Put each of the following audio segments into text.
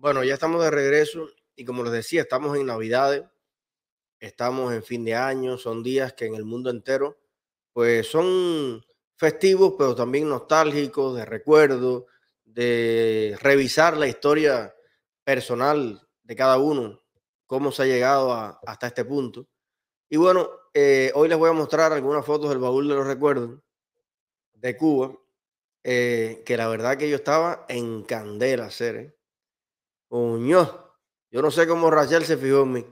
Bueno, ya estamos de regreso y como les decía, estamos en Navidades, estamos en fin de año, son días que en el mundo entero, pues son festivos, pero también nostálgicos, de recuerdo, de revisar la historia personal de cada uno, cómo se ha llegado hasta este punto. Y bueno, eh, hoy les voy a mostrar algunas fotos del baúl de los recuerdos de Cuba, eh, que la verdad que yo estaba en candela hacer. ¿eh? yo no sé cómo Rachel se fijó en mí.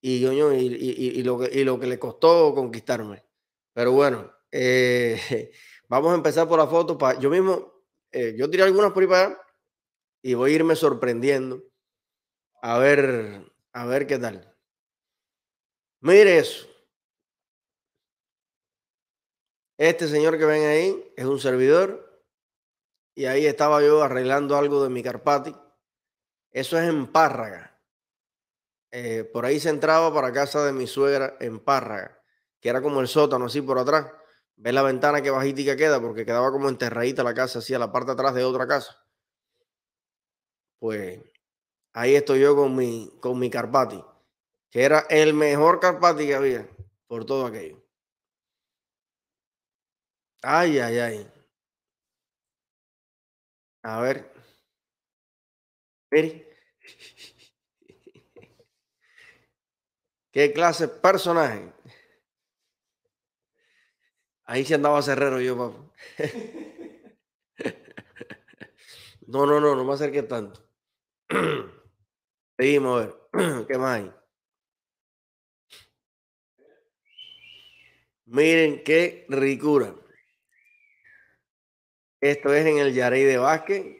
Y, lo, que, y lo que le costó conquistarme. Pero bueno, eh, vamos a empezar por la foto. yo mismo, eh, yo tiré algunas por ahí y voy a irme sorprendiendo. A ver, a ver qué tal. Mire eso. Este señor que ven ahí es un servidor y ahí estaba yo arreglando algo de mi Carpati. Eso es en Párraga. Eh, por ahí se entraba para casa de mi suegra en Párraga, que era como el sótano, así por atrás. Ves la ventana que bajítica queda, porque quedaba como enterradita la casa, así a la parte atrás de otra casa. Pues ahí estoy yo con mi, con mi Carpati, que era el mejor Carpati que había por todo aquello. Ay, ay, ay. A ver. Mire. ¿Qué clase de personaje? Ahí se andaba cerrero yo, papá. No, no, no, no me acerqué tanto. Seguimos a ver. ¿Qué más hay? Miren qué ricura. Esto es en el Yarey de Vázquez.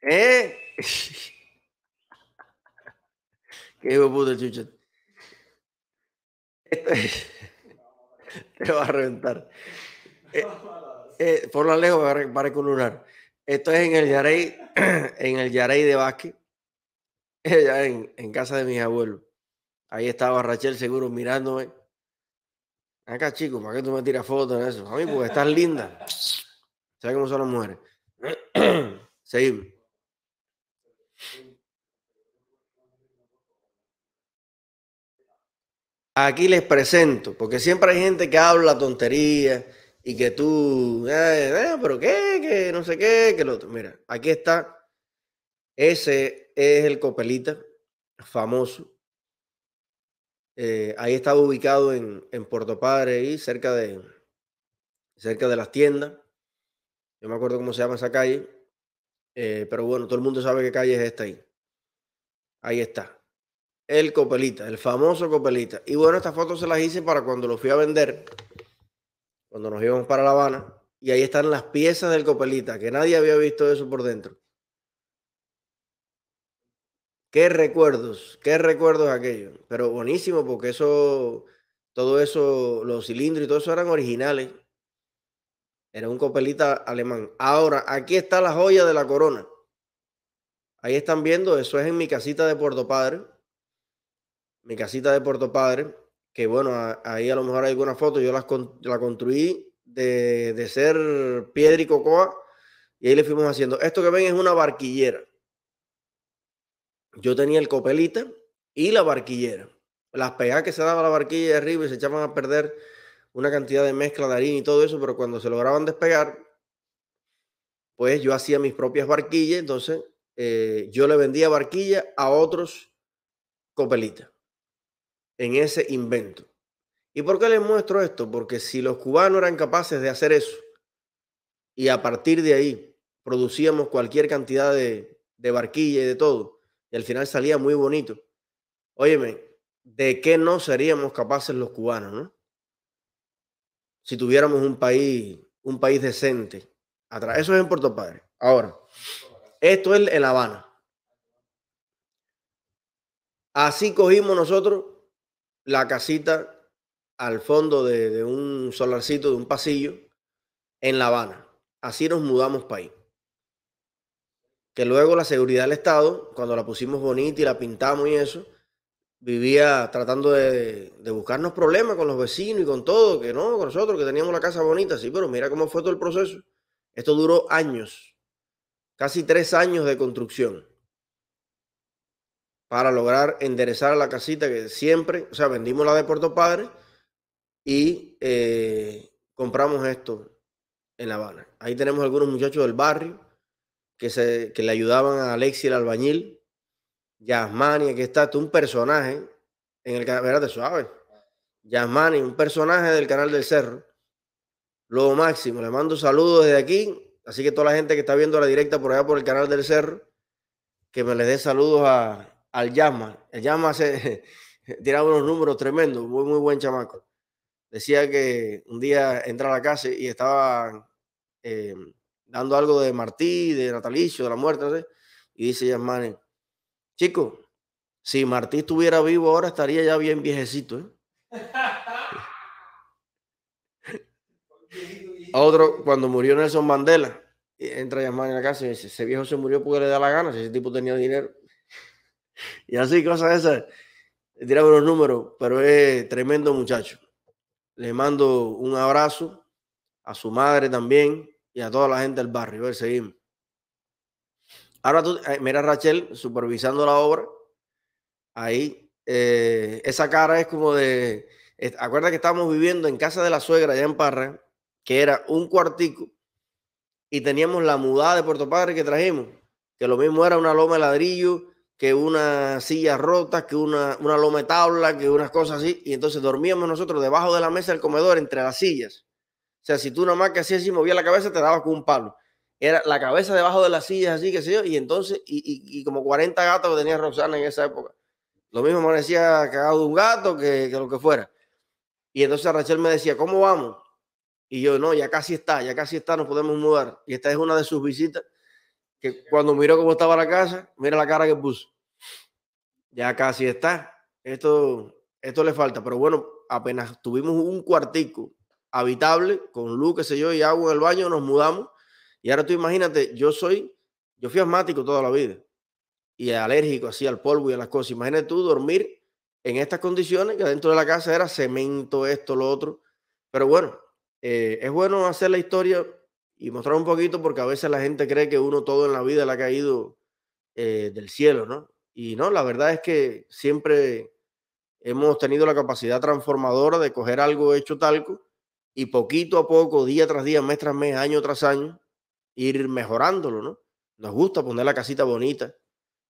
¿Eh? Qué hijo puto, chucho. Esto es... Te va a reventar. Eh, eh, por lo lejos para lunar. Esto es en el Yarey, en el Yarey de Vázquez, en, casa de mis abuelos. Ahí estaba Rachel seguro mirándome. Acá, chico, ¿para qué tú me tiras fotos en eso? A mí, porque estás linda. ¿Sabes cómo son las mujeres? Seguimos. Aquí les presento, porque siempre hay gente que habla tonterías y que tú, eh, pero qué, que no sé qué, que lo otro. Mira, aquí está. Ese es el copelita famoso. Eh, ahí estaba ubicado en, en Puerto Padre y cerca de, cerca de las tiendas. Yo me acuerdo cómo se llama esa calle, eh, pero bueno, todo el mundo sabe qué calle es esta ahí. Ahí está. El Copelita, el famoso Copelita. Y bueno, estas fotos se las hice para cuando lo fui a vender, cuando nos íbamos para La Habana. Y ahí están las piezas del Copelita, que nadie había visto eso por dentro. Qué recuerdos, qué recuerdos aquellos. Pero buenísimo, porque eso, todo eso, los cilindros y todo eso eran originales. Era un copelita alemán. Ahora, aquí está la joya de la corona. Ahí están viendo, eso es en mi casita de Puerto Padre. Mi casita de Puerto Padre, que bueno, ahí a lo mejor hay alguna foto, yo las la construí de, de ser piedra y cocoa y ahí le fuimos haciendo. Esto que ven es una barquillera. Yo tenía el copelita y la barquillera. Las pegadas que se daba la barquilla de arriba y se echaban a perder una cantidad de mezcla de harina y todo eso, pero cuando se lograban despegar, pues yo hacía mis propias barquillas, entonces eh, yo le vendía barquilla a otros copelitas en ese invento. ¿Y por qué les muestro esto? Porque si los cubanos eran capaces de hacer eso y a partir de ahí producíamos cualquier cantidad de, de barquilla y de todo, y al final salía muy bonito. Óyeme, ¿de qué no seríamos capaces los cubanos, no? si tuviéramos un país, un país decente. Atrás. Eso es en Puerto Padre. Ahora, esto es en La Habana. Así cogimos nosotros la casita al fondo de, de, un solarcito, de un pasillo, en La Habana. Así nos mudamos país. Que luego la seguridad del Estado, cuando la pusimos bonita y la pintamos y eso, vivía tratando de, buscarnos problemas con los vecinos y con todo, que no, con nosotros, que teníamos la casa bonita, sí, pero mira cómo fue todo el proceso. Esto duró años, casi tres años de construcción para lograr enderezar la casita que siempre, o sea, vendimos la de Puerto Padre y eh, compramos esto en La Habana. Ahí tenemos algunos muchachos del barrio que, se, que le ayudaban a Alexi el albañil Yasmani, aquí está, tú un personaje en el canal, de suave. Yasmani, un personaje del canal del Cerro. Luego máximo, le mando saludos desde aquí. Así que toda la gente que está viendo la directa por allá por el canal del Cerro, que me les dé saludos al Yasma. El Yasma se tiraba unos números tremendos, muy, muy buen chamaco. Decía que un día entra a la casa y estaba eh, dando algo de Martí, de Natalicio, de la muerte, Y dice Yasmani, Chico, si Martí estuviera vivo ahora estaría ya bien viejecito. ¿eh? Otro, cuando murió Nelson Mandela, entra a en la casa y dice, ese viejo se murió porque le da la gana, ese tipo tenía dinero. y así, cosas esas. Tiramos los números, pero es tremendo muchacho. Le mando un abrazo a su madre también y a toda la gente del barrio. A ver, seguimos. Ahora tú, eh, mira Rachel supervisando la obra. Ahí, eh, esa cara es como de. acuérdate acuerda que estábamos viviendo en casa de la suegra allá en Parra, que era un cuartico, y teníamos la mudada de Puerto Padre que trajimos, que lo mismo era una loma de ladrillo, que una silla rota, que una, una loma de tabla, que unas cosas así. Y entonces dormíamos nosotros debajo de la mesa del comedor, entre las sillas. O sea, si tú nada más que hacías y movías la cabeza, te dabas con un palo era la cabeza debajo de las sillas, así que sé yo, y entonces, y, como 40 gatos tenía Roxana en esa época. Lo mismo me decía, cagado de un gato que, que lo que fuera. Y entonces Rachel me decía, ¿cómo vamos? Y yo, no, ya casi está, ya casi está, nos podemos mudar. Y esta es una de sus visitas, que cuando miró cómo estaba la casa, mira la cara que puso. Ya casi está. Esto, esto le falta. Pero bueno, apenas tuvimos un cuartico habitable, con luz, qué sé yo, y agua en el baño, nos mudamos y ahora tú imagínate, yo soy, yo fui asmático toda la vida y alérgico así al polvo y a las cosas. Imagínate tú dormir en estas condiciones, que dentro de la casa era cemento, esto, lo otro. Pero bueno, eh, es bueno hacer la historia y mostrar un poquito porque a veces la gente cree que uno todo en la vida le ha caído eh, del cielo, ¿no? Y no, la verdad es que siempre hemos tenido la capacidad transformadora de coger algo hecho talco y poquito a poco, día tras día, mes tras mes, año tras año, ir mejorándolo, ¿no? Nos gusta poner la casita bonita.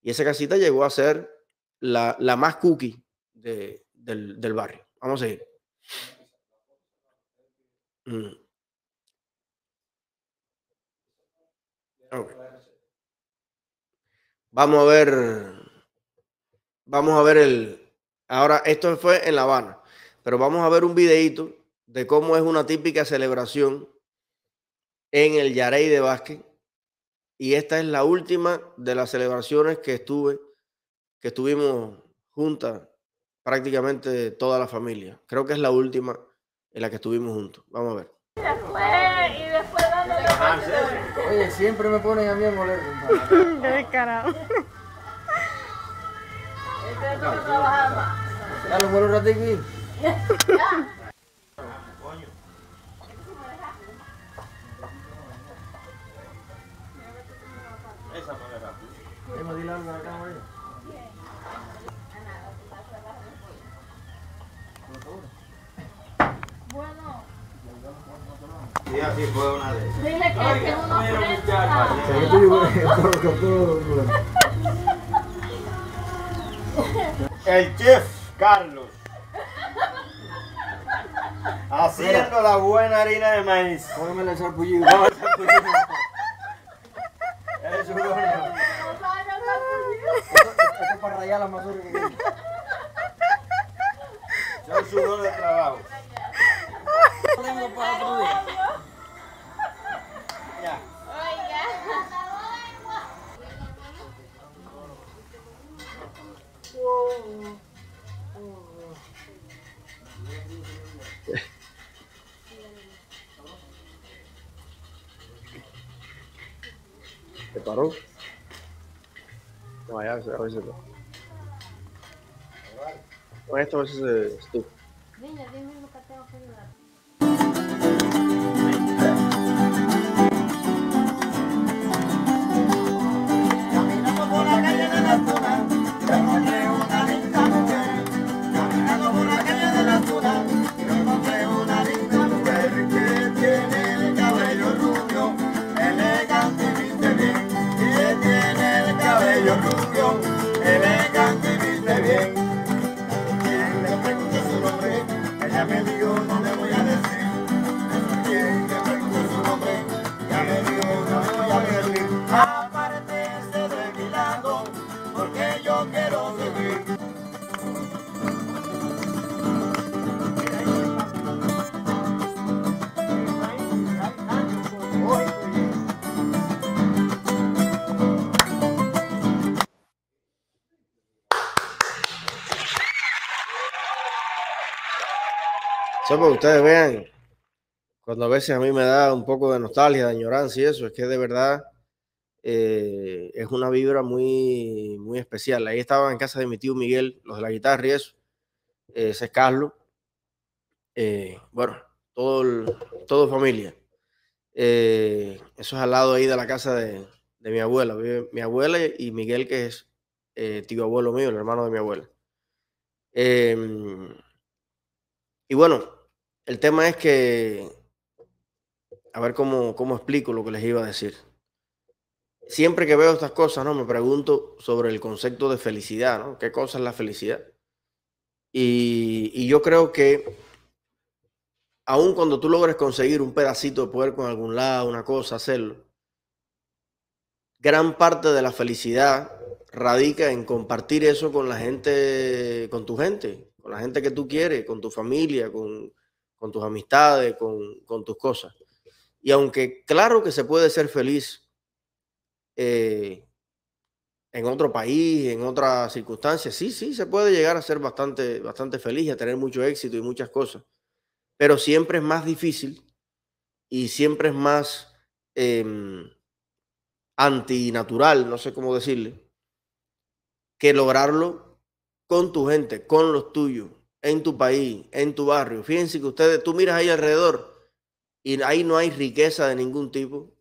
Y esa casita llegó a ser la, más cookie del, barrio. Vamos a ir mm. Vamos a ver. Vamos a ver el. Ahora, esto fue en La Habana, pero vamos a ver un videito de cómo es una típica celebración en el Yarey de básquet. Y esta es la última de las celebraciones que estuve, que estuvimos juntas prácticamente toda la familia. Creo que es la última en la que estuvimos juntos. Vamos a ver. Y después, Oye, siempre me ponen a mí a moler. un ratito. la Hemos dile algo a la cámara. Bueno. Sí, así fue una de ellas. Dile que es una ofrenda. El chef Carlos. Haciendo la buena harina de maíz. Póngame el sarpullido. ya la que el de trabajo. tengo para otro día. Ya. ¿Te paró? No, ya, Ouais, toi, é eh, estúpido que ustedes vean, cuando a veces a mí me da un poco de nostalgia, de añorancia y eso, es que de verdad eh, es una vibra muy, muy especial. Ahí estaba en casa de mi tío Miguel, los de la guitarra y eso, eh, ese es Carlos. Eh, bueno, todo, todo familia. eso es al lado ahí de la casa de, mi abuela. mi abuela y Miguel, que es tío abuelo mío, el hermano de mi abuela. Em, y bueno, el tema es que, a ver cómo, explico lo que les iba a decir. Siempre que veo estas cosas, ¿no? Me pregunto sobre el concepto de felicidad, ¿no? ¿Qué cosa es la felicidad? Y, y yo creo que aun cuando tú logres conseguir un pedacito de poder con algún lado, una cosa, hacerlo, gran parte de la felicidad radica en compartir eso con la gente, con tu gente, con la gente que tú quieres, con tu familia, con, con tus amistades, con, tus cosas. Y aunque claro que se puede ser feliz eh, en otro país, en otras circunstancias, sí, sí, se puede llegar a ser bastante, bastante feliz y a tener mucho éxito y muchas cosas. Pero siempre es más difícil y siempre es más em, antinatural, no sé cómo decirle, que lograrlo con tu gente, con los tuyos, en tu país, en tu barrio. Fíjense que ustedes, tú miras ahí alrededor y ahí no hay riqueza de ningún tipo,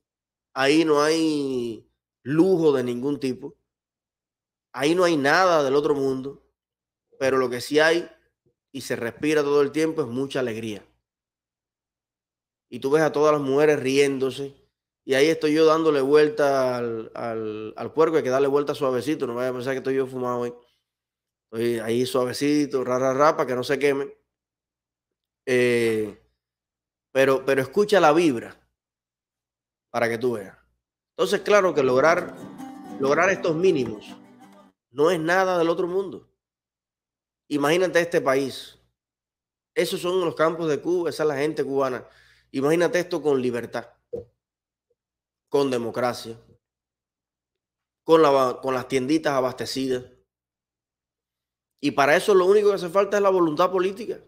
ahí no hay lujo de ningún tipo, ahí no hay nada del otro mundo, pero lo que sí hay y se respira todo el tiempo es mucha alegría. Y tú ves a todas las mujeres riéndose. Y ahí estoy yo dándole vuelta al, al, al puerco, hay que darle vuelta suavecito, no vaya a pensar que estoy yo fumado hoy ahí suavecito, rara, rara, para que no se queme. Eh, pero, pero escucha la vibra para que tú veas. Entonces, claro que lograr, lograr estos mínimos no es nada del otro mundo. Imagínate este país. Esos son los campos de Cuba, esa es la gente cubana. Imagínate esto con libertad, con democracia, con, la, con las tienditas abastecidas, y para eso lo único que hace falta es la voluntad política.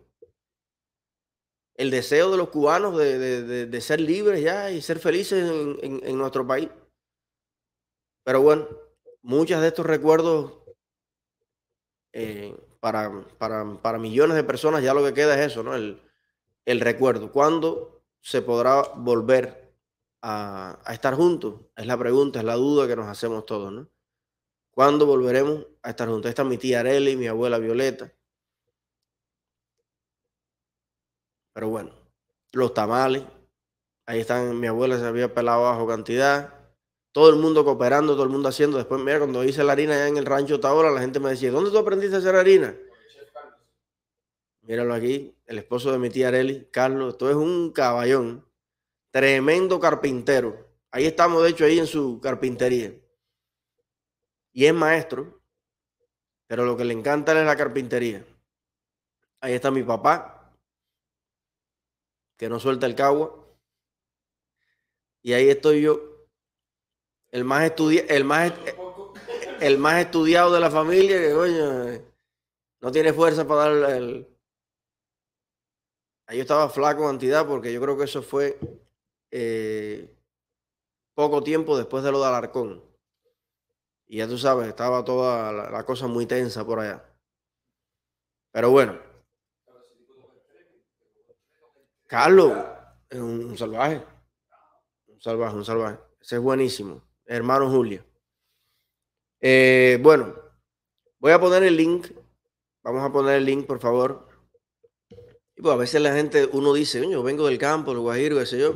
El deseo de los cubanos de, ser libres ya y ser felices en, nuestro país. Pero bueno, muchos de estos recuerdos eh, para, para, millones de personas ya lo que queda es eso, ¿no? El, recuerdo. ¿Cuándo se podrá volver a, a estar juntos? Es la pregunta, es la duda que nos hacemos todos, ¿no? ¿Cuándo volveremos a estar juntos? Esta mi tía Areli, mi abuela Violeta. Pero bueno, los tamales. Ahí están, mi abuela se había pelado bajo cantidad. Todo el mundo cooperando, todo el mundo haciendo. Después, mira, cuando hice la harina allá en el rancho ahora la gente me decía, ¿dónde tú aprendiste a hacer harina? Míralo aquí, el esposo de mi tía Areli, Carlos. Esto es un caballón, tremendo carpintero. Ahí estamos, de hecho, ahí en su carpintería y es maestro, pero lo que le encanta es la carpintería. Ahí está mi papá, que no suelta el cagua. Y ahí estoy yo, el más, el más, el más estudiado de la familia, que no tiene fuerza para dar el... Ahí estaba flaco en cantidad porque yo creo que eso fue eh, poco tiempo después de lo de Alarcón. Y ya tú sabes, estaba toda la, cosa muy tensa por allá. Pero bueno. Carlos es un, salvaje. Un salvaje, un salvaje. Ese es buenísimo. Hermano Julio. Eh, bueno, voy a poner el link. Vamos a poner el link, por favor. Y pues a veces la gente, uno dice, yo vengo del campo, el Guajiro, qué sé yo,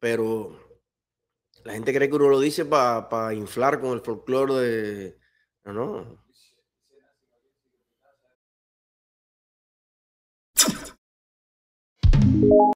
pero la gente cree que uno lo dice para inflar con el folclore de... No, no.